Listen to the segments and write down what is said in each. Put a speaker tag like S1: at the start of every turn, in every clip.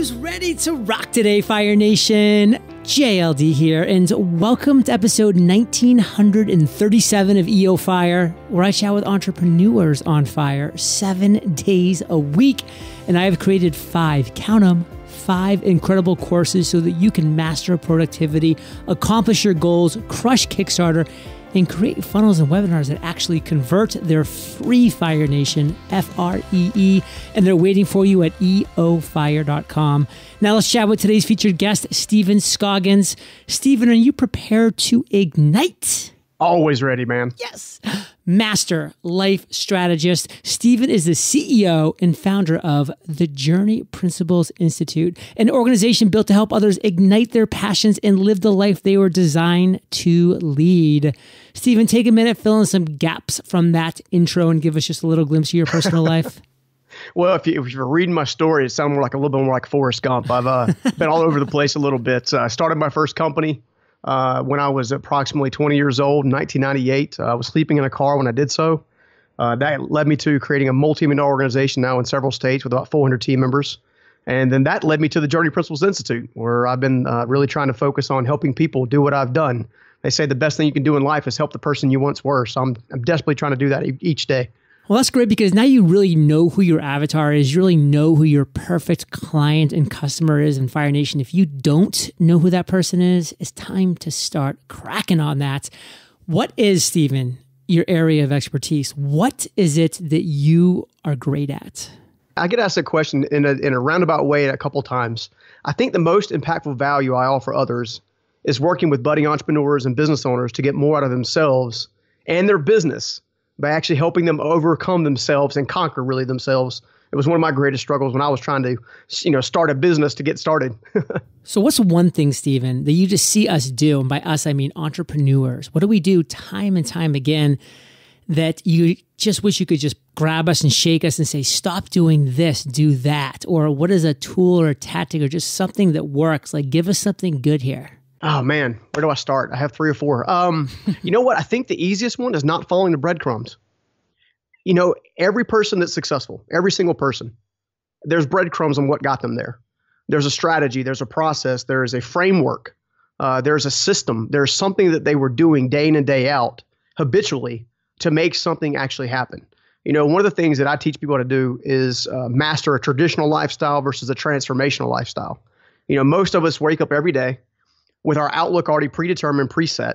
S1: Who's ready to rock today, Fire Nation? JLD here, and welcome to episode 1937 of EO Fire, where I chat with entrepreneurs on fire seven days a week. And I have created five, count them, five incredible courses so that you can master productivity, accomplish your goals, crush Kickstarter, and create funnels and webinars that actually convert their free Fire Nation, F R E E, and they're waiting for you at eofire.com. Now let's chat with today's featured guest, Stephen Scoggins. Stephen, are you prepared to ignite? Always ready, man. Yes. Master life strategist. Stephen is the CEO and founder of the Journey Principles Institute, an organization built to help others ignite their passions and live the life they were designed to lead. Stephen, take a minute, fill in some gaps from that intro, and give us just a little glimpse of your personal life.
S2: Well, if, you, if you're reading my story, it sounds more like a little bit more like Forrest Gump. I've uh, been all over the place a little bit. Uh, started my first company uh, when I was approximately 20 years old in 1998. Uh, I was sleeping in a car when I did so. Uh, that led me to creating a multi-million organization now in several states with about 400 team members. And then that led me to the Journey Principles Institute, where I've been uh, really trying to focus on helping people do what I've done. They say the best thing you can do in life is help the person you once were. So I'm, I'm desperately trying to do that e- each day.
S1: Well, that's great because now you really know who your avatar is. You really know who your perfect client and customer is in Fire Nation. If you don't know who that person is, it's time to start cracking on that. What is, Stephen, your area of expertise? What is it that you are great at? I
S2: get asked a question in a, in a roundabout way a couple times. I think the most impactful value I offer others is working with budding entrepreneurs and business owners to get more out of themselves and their business by actually helping them overcome themselves and conquer really themselves. It was one of my greatest struggles when I was trying to, you know, start a business to get started.
S1: so, what's one thing, Stephen, that you just see us do? And by us, I mean entrepreneurs. What do we do time and time again that you just wish you could just grab us and shake us and say, stop doing this, do that? Or what is a tool or a tactic or just something that works? Like, give us something good here.
S2: Oh man, where do I start? I have three or four. Um, you know what? I think the easiest one is not following the breadcrumbs. You know, every person that's successful, every single person, there's breadcrumbs on what got them there. There's a strategy, there's a process, there is a framework, uh, there's a system, there's something that they were doing day in and day out habitually to make something actually happen. You know, one of the things that I teach people to do is uh, master a traditional lifestyle versus a transformational lifestyle. You know, most of us wake up every day with our outlook already predetermined, preset.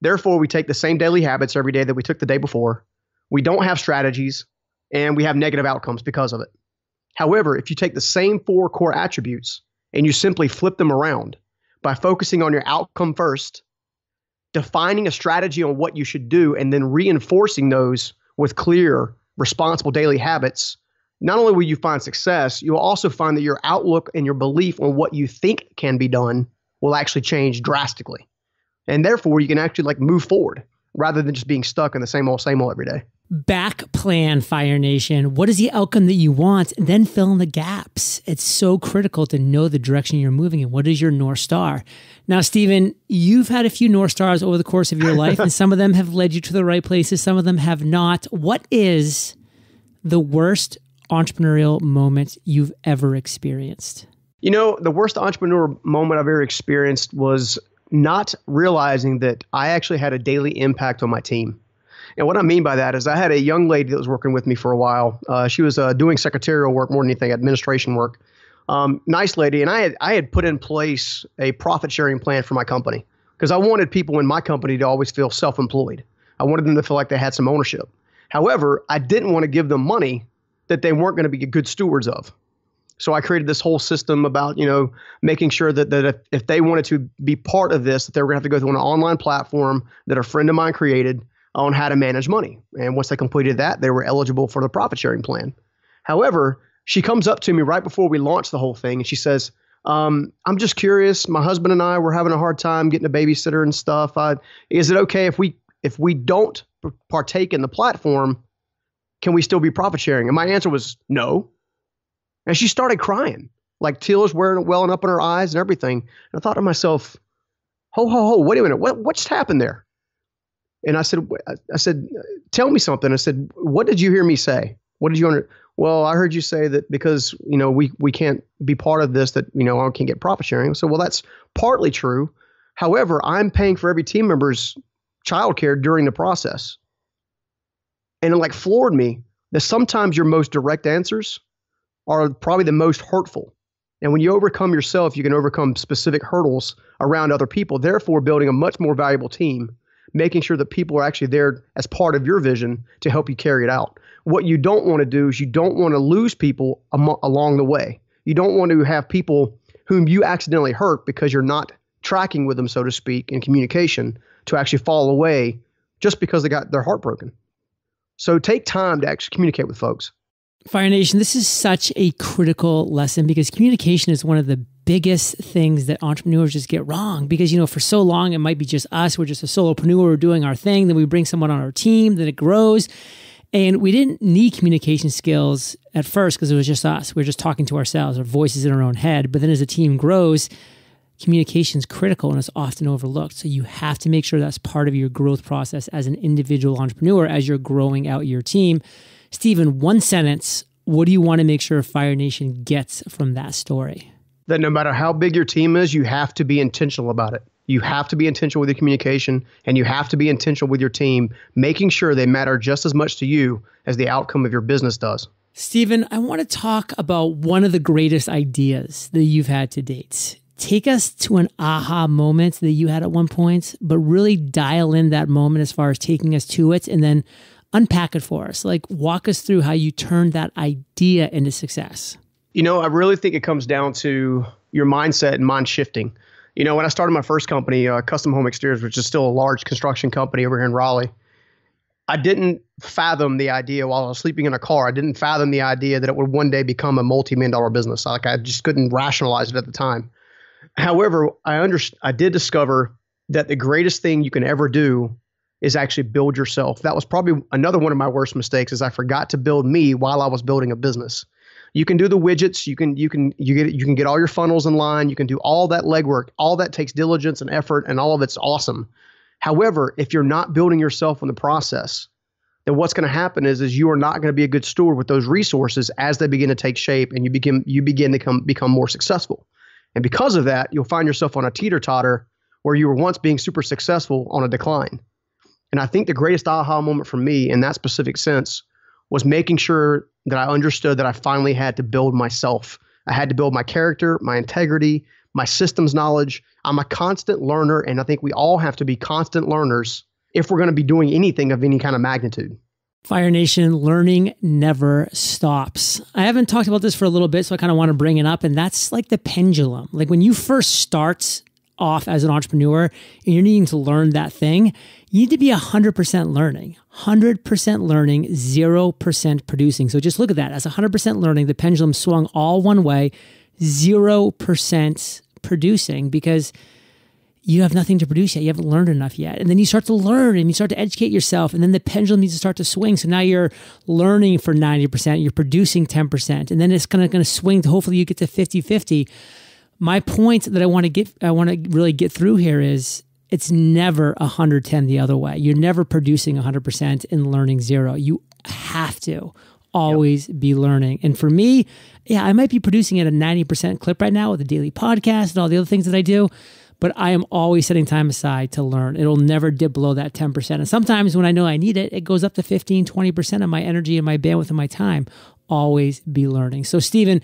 S2: Therefore, we take the same daily habits every day that we took the day before. We don't have strategies and we have negative outcomes because of it. However, if you take the same four core attributes and you simply flip them around by focusing on your outcome first, defining a strategy on what you should do, and then reinforcing those with clear, responsible daily habits, not only will you find success, you'll also find that your outlook and your belief on what you think can be done will
S1: actually change
S2: drastically. And therefore, you can actually like move forward rather than just being stuck in the same old, same old every day.
S1: Back plan, Fire Nation. What is the outcome that you want? And then fill in the gaps. It's so critical to know the direction you're moving in. What is your North Star? Now, Stephen, you've had a few North Stars over the course of your life, and some of them have led you to the right places, some of them have not. What is the worst entrepreneurial moment you've ever experienced?
S2: You know, the worst entrepreneur moment I've ever experienced was not realizing that I actually had a daily impact on my team. And what I mean by that is, I had a young lady that was working with me for a while. Uh, she was uh, doing secretarial work more than anything, administration work. Um, nice lady, and I had I had put in place a profit sharing plan for my company because I wanted people in my company to always feel self employed. I wanted them to feel like they had some ownership. However, I didn't want to give them money that they weren't going to be good stewards of. So I created this whole system about you know making sure that that if, if they wanted to be part of this, that they were going to have to go through an online platform that a friend of mine created on how to manage money. And once they completed that, they were eligible for the profit sharing plan. However, she comes up to me right before we launch the whole thing, and she says. Um, I'm just curious. My husband and I were having a hard time getting a babysitter and stuff. I, is it okay if we if we don't partake in the platform, can we still be profit sharing? And my answer was no. And she started crying, like tears wearing, welling up in her eyes and everything. And I thought to myself, ho, ho, ho, wait a minute, what, what's happened there? And I said, I said, tell me something. I said, what did you hear me say? What did you under? Well, I heard you say that because you know we we can't be part of this. That you know I can't get profit sharing. So well, that's partly true. However, I'm paying for every team member's childcare during the process, and it like floored me that sometimes your most direct answers are probably the most hurtful. And when you overcome yourself, you can overcome specific hurdles around other people, therefore building a much more valuable team, making sure that people are actually there as part of your vision to help you carry it out. What you don't want to do is you don't want to lose people am- along the way. You don't want to have people whom you accidentally hurt because you're not tracking with them, so to speak, in communication to actually fall away just because they got their heart broken. So take time to actually communicate with folks.
S1: Fire Nation, this is such a critical lesson because communication is one of the biggest things that entrepreneurs just get wrong because you know for so long it might be just us we're just a solopreneur doing our thing then we bring someone on our team then it grows and we didn't need communication skills at first because it was just us we we're just talking to ourselves our voices in our own head but then as a team grows communication is critical and it's often overlooked so you have to make sure that's part of your growth process as an individual entrepreneur as you're growing out your team Stephen, one sentence. What do you want to make sure Fire Nation gets from that story?
S2: That no matter how big your team is, you have to be intentional about it. You have to be intentional with your communication and you have to be intentional with your team, making sure they matter just as much to you as the outcome of your business does.
S1: Stephen, I want to talk about one of the greatest ideas that you've had to date. Take us to an aha moment that you had at one point, but really dial in that moment as far as taking us to it and then unpack it for us. Like, walk us through how you turned that idea into success.
S2: You know, I really think it comes down to your mindset and mind shifting. You know, when I started my first company, uh, Custom Home Exteriors, which is still a large construction company over here in Raleigh, I didn't fathom the idea while I was sleeping in a car. I didn't fathom the idea that it would one day become a multi-million dollar business. Like I just couldn't rationalize it at the time. However, I under, I did discover that the greatest thing you can ever do is actually build yourself. That was probably another one of my worst mistakes is I forgot to build me while I was building a business. You can do the widgets, you can you can you get you can get all your funnels in line, you can do all that legwork. All that takes diligence and effort and all of it's awesome. However, if you're not building yourself in the process, then what's going to happen is is you are not going to be a good steward with those resources as they begin to take shape and you begin you begin to come become more successful. And because of that, you'll find yourself on a teeter-totter where you were once being super successful on a decline. And I think the greatest aha moment for me in that specific sense was making sure that I understood that I finally had to build myself. I had to build my character, my integrity, my systems knowledge. I'm a constant learner, and I think we all have to be constant learners if we're going to be doing anything of any kind
S1: of magnitude. Fire Nation, learning never stops. I haven't talked about this for a little bit, so I kind of want to bring it up. And that's like the pendulum. Like when you first start off as an entrepreneur and you're needing to learn that thing, you need to be 100% learning, 100% learning, 0% producing. So just look at that as 100% learning, the pendulum swung all one way, 0% producing because you have nothing to produce yet. You haven't learned enough yet. And then you start to learn and you start to educate yourself. And then the pendulum needs to start to swing. So now you're learning for 90%, you're producing 10%. And then it's kind of going to swing to hopefully you get to 50 50 my point that I want to get, I want to really get through here is it's never 110 the other way. You're never producing 100% and learning zero. You have to always yep. be learning. And for me, yeah, I might be producing at a 90% clip right now with the daily podcast and all the other things that I do, but I am always setting time aside to learn. It'll never dip below that 10%. And sometimes when I know I need it, it goes up to 15, 20% of my energy and my bandwidth and my time. Always be learning. So, Stephen,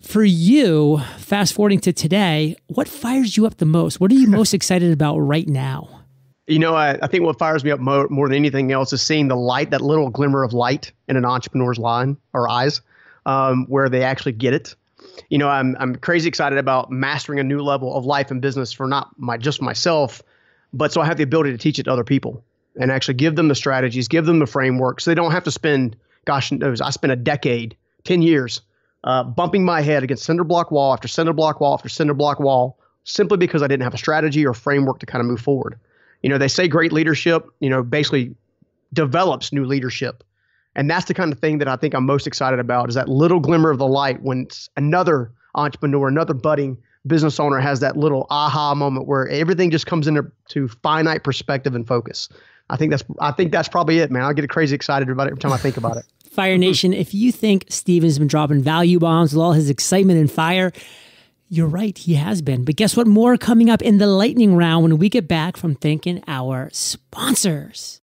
S1: for you, fast forwarding to today, what fires you up the most? What are you most excited about right now?
S2: You know, I, I think what fires me up more, more, than anything else is seeing the light, that little glimmer of light in an entrepreneur's line or eyes, um, where they actually get it. You know, I'm I'm crazy excited about mastering a new level of life and business for not my just myself, but so I have the ability to teach it to other people and actually give them the strategies, give them the framework, so they don't have to spend, gosh knows, I spent a decade, ten years uh, bumping my head against cinder block wall after cinder block wall after cinder block wall simply because I didn't have a strategy or framework to kind of move forward. You know, they say great leadership, you know, basically develops new leadership. And that's the kind of thing that I think I'm most excited about is that little glimmer of the light when another entrepreneur, another budding business owner has that little aha moment where everything just comes into to finite perspective and focus. I think that's I think that's probably it, man. I get crazy excited about it every time I think about it.
S1: Fire Nation, if you think Steven's been dropping value bombs with all his excitement and fire, you're right, he has been. But guess what? More coming up in the lightning round when we get back from thanking our sponsors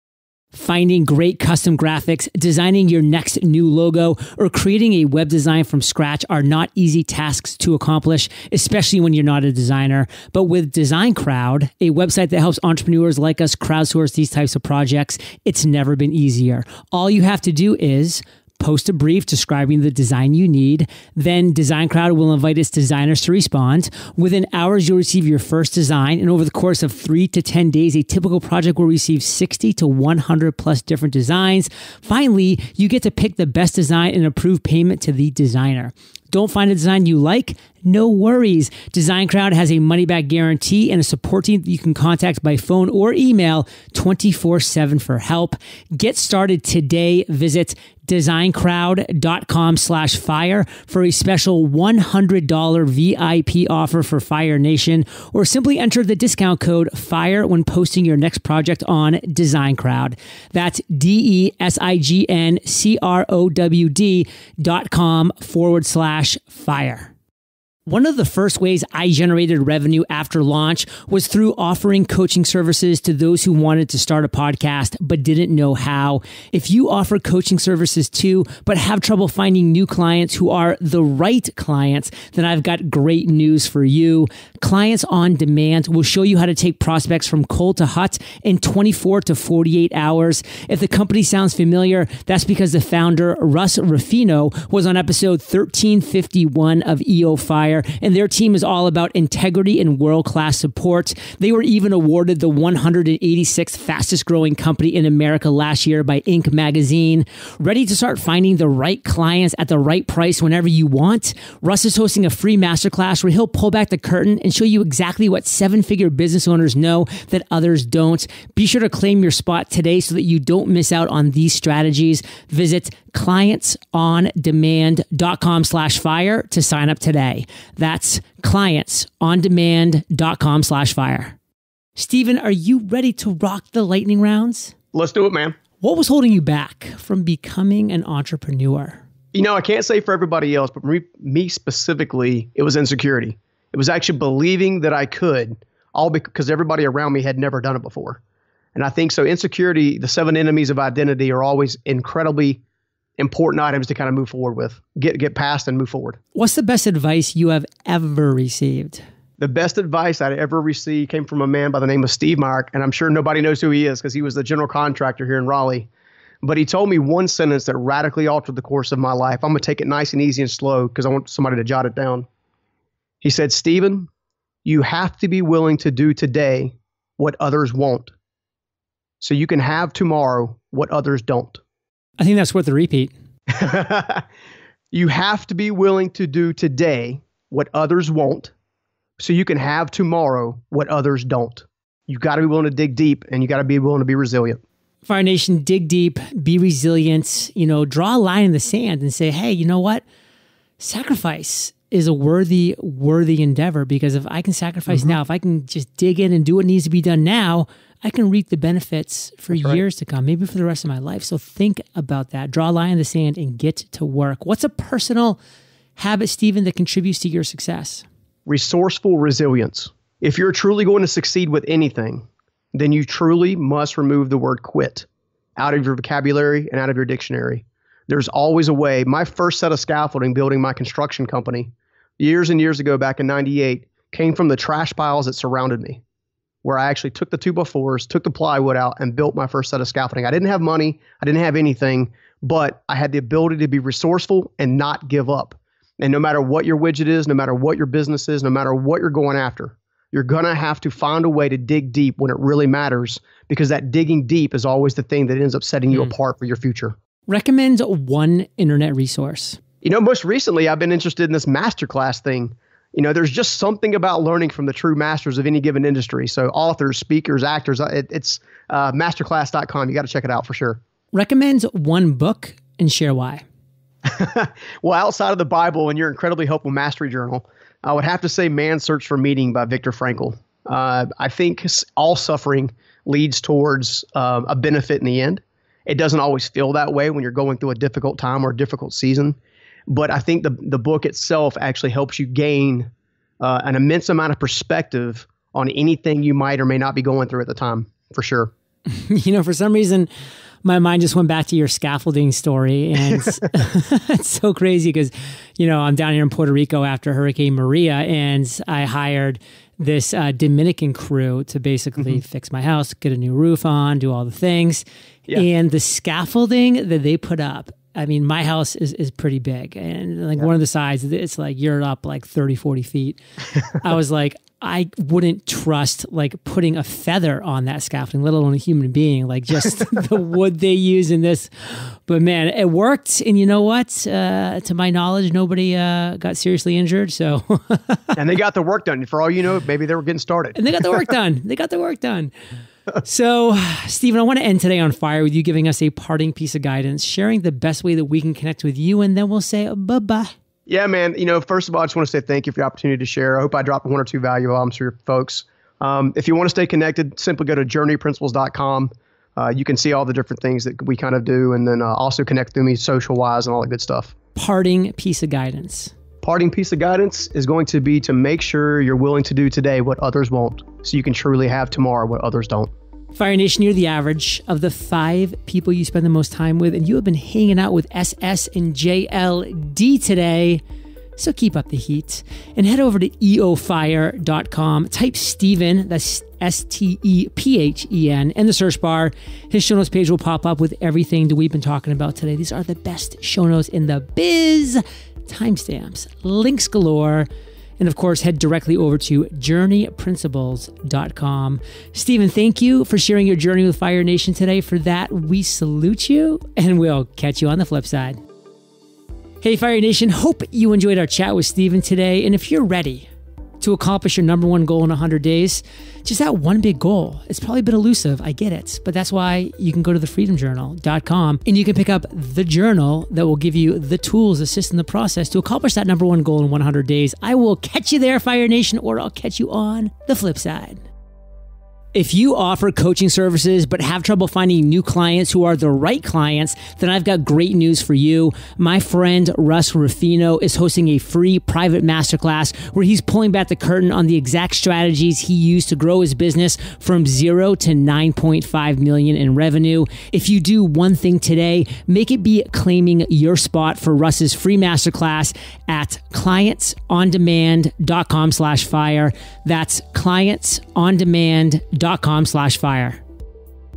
S1: finding great custom graphics, designing your next new logo, or creating a web design from scratch are not easy tasks to accomplish, especially when you're not a designer. But with Design Crowd, a website that helps entrepreneurs like us crowdsource these types of projects, it's never been easier. All you have to do is post a brief describing the design you need. Then Design Crowd will invite its designers to respond. Within hours, you'll receive your first design. And over the course of three to 10 days, a typical project will receive 60 to 100 plus different designs. Finally, you get to pick the best design and approve payment to the designer. Don't find a design you like? no worries. Design Crowd has a money back guarantee and a support team that you can contact by phone or email 24 7 for help. Get started today. Visit designcrowd.com slash fire for a special $100 VIP offer for Fire Nation, or simply enter the discount code FIRE when posting your next project on Design Crowd. That's D E S I G N C R O W D dot com forward slash fire. One of the first ways I generated revenue after launch was through offering coaching services to those who wanted to start a podcast but didn't know how. If you offer coaching services too, but have trouble finding new clients who are the right clients, then I've got great news for you. Clients on Demand will show you how to take prospects from cold to hot in 24 to 48 hours. If the company sounds familiar, that's because the founder, Russ Ruffino, was on episode 1351 of EO Fire and their team is all about integrity and world class support. They were even awarded the 186th fastest growing company in America last year by Inc. magazine. Ready to start finding the right clients at the right price whenever you want? Russ is hosting a free masterclass where he'll pull back the curtain and show you exactly what seven figure business owners know that others don't. Be sure to claim your spot today so that you don't miss out on these strategies. Visit clientsondemand.com slash fire to sign up today. That's clientsondemand.com slash fire. Stephen, are you ready to rock the lightning rounds? Let's do it, man. What was holding you back from becoming an entrepreneur?
S2: You know, I can't say for everybody else, but me specifically, it was insecurity. It was actually believing that I could, all because everybody around me had never done it before. And I think so insecurity, the seven enemies of identity are always incredibly important items to kind of move forward with, get get past and move
S1: forward. What's the best advice you have ever received? The best advice i ever received
S2: came from a man by the name of Steve Mark, and I'm sure nobody knows who he is because he was the general contractor here in Raleigh. But he told me one sentence that radically altered the course of my life. I'm going to take it nice and easy and slow because I want somebody to jot it down. He said, Stephen, you have to be willing to do today what others won't so you can have tomorrow what others don't. I think that's worth the repeat. you have to be willing to do today what others won't so you can have tomorrow what others don't. You got to be willing to dig deep and you got to be willing to be resilient.
S1: Fire Nation, dig deep, be resilient, you know, draw a line in the sand and say, hey, you know what? Sacrifice is a worthy, worthy endeavor because if I can sacrifice mm -hmm. now, if I can just dig in and do what needs to be done now, I can reap the benefits for That's years right. to come, maybe for the rest of my life. So think about that. Draw a line in the sand and get to work. What's a personal habit, Stephen, that contributes to your success?
S2: Resourceful resilience. If you're truly going to succeed with anything, then you truly must remove the word quit out of your vocabulary and out of your dictionary. There's always a way. My first set of scaffolding building my construction company years and years ago back in 98 came from the trash piles that surrounded me where I actually took the two by fours, took the plywood out, and built my first set of scaffolding. I didn't have money, I didn't have anything, but I had the ability to be resourceful and not give up. And no matter what your widget is, no matter what your business is, no matter what you're going after, you're going to have to find a way to dig deep when it really matters because that digging deep is always the thing that ends up setting you mm. apart for your future.
S1: Recommend one internet resource. You know, most recently I've been
S2: interested in this masterclass thing you know there's just something about learning from the true masters of any given industry so authors speakers actors uh, it, it's uh, masterclass.com you got to check it out for sure
S1: Recommends one book and share why well outside of the bible
S2: and your incredibly helpful mastery journal i would have to say man's search for meaning by viktor frankl uh, i think all suffering leads towards uh, a benefit in the end it doesn't always feel that way when you're going through a difficult time or a difficult season but I think the the book itself actually helps you gain uh, an immense amount of perspective on
S1: anything you might or may not be going through at the time, for sure. you know, for some reason, my mind just went back to your scaffolding story, and it's so crazy because, you know, I'm down here in Puerto Rico after Hurricane Maria, and I hired this uh, Dominican crew to basically mm -hmm. fix my house, get a new roof on, do all the things. Yeah. And the scaffolding that they put up I mean, my house is, is pretty big. And like yep. one of the sides, it's like you're up like 30, 40 feet. I was like, I wouldn't trust like putting a feather on that scaffolding, let alone a human being, like just the wood they use in this. But man, it worked. And you know what? Uh, to my knowledge, nobody uh, got seriously injured. So,
S2: and they got the work done. For all you know, maybe they were getting started. and they got the work done.
S1: They got the work done. so, Stephen, I want to end today on fire with you giving us a parting piece of guidance, sharing the best way that we can connect with you, and then we'll say bye bye.
S2: Yeah, man. You know, first of all, I just want to say thank you for the opportunity to share. I hope I dropped one or two value items for your folks. Um, if you want to stay connected, simply go to journeyprinciples.com. Uh, you can see all the different things that we kind of do, and then uh, also connect through me social wise and all that good stuff.
S1: Parting piece of guidance.
S2: Parting piece of guidance is going to be to make sure you're willing to do today what others won't so you can truly have tomorrow what others don't.
S1: Fire Nation, you're the average of the five people you spend the most time with, and you have been hanging out with SS and JLD today. So keep up the heat and head over to eofire.com. Type Steven, that's S T E P H E N, in the search bar. His show notes page will pop up with everything that we've been talking about today. These are the best show notes in the biz, timestamps, links galore. And of course, head directly over to journeyprinciples.com. Stephen, thank you for sharing your journey with Fire Nation today. For that, we salute you and we'll catch you on the flip side. Hey, Fire Nation, hope you enjoyed our chat with Stephen today. And if you're ready, to accomplish your number one goal in 100 days. Just that one big goal. It's probably a bit elusive. I get it. But that's why you can go to thefreedomjournal.com and you can pick up the journal that will give you the tools, assist in the process to accomplish that number one goal in 100 days. I will catch you there, Fire Nation, or I'll catch you on the flip side. If you offer coaching services but have trouble finding new clients who are the right clients, then I've got great news for you. My friend Russ Rufino is hosting a free private masterclass where he's pulling back the curtain on the exact strategies he used to grow his business from 0 to 9.5 million in revenue. If you do one thing today, make it be claiming your spot for Russ's free masterclass at clientsondemand.com/fire. That's clientsondemand.com dot com slash fire.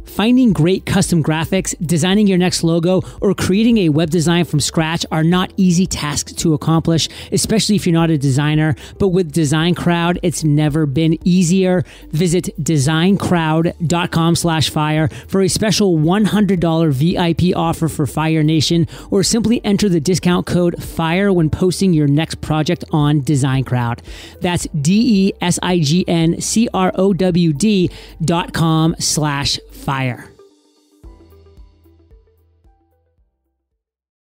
S1: Finding great custom graphics, designing your next logo, or creating a web design from scratch are not easy tasks to accomplish, especially if you're not a designer. But with Design Crowd, it's never been easier. Visit designcrowd.com/fire for a special $100 VIP offer for Fire Nation, or simply enter the discount code FIRE when posting your next project on Design Crowd. That's D E S I G N C R O W D dot com slash fire.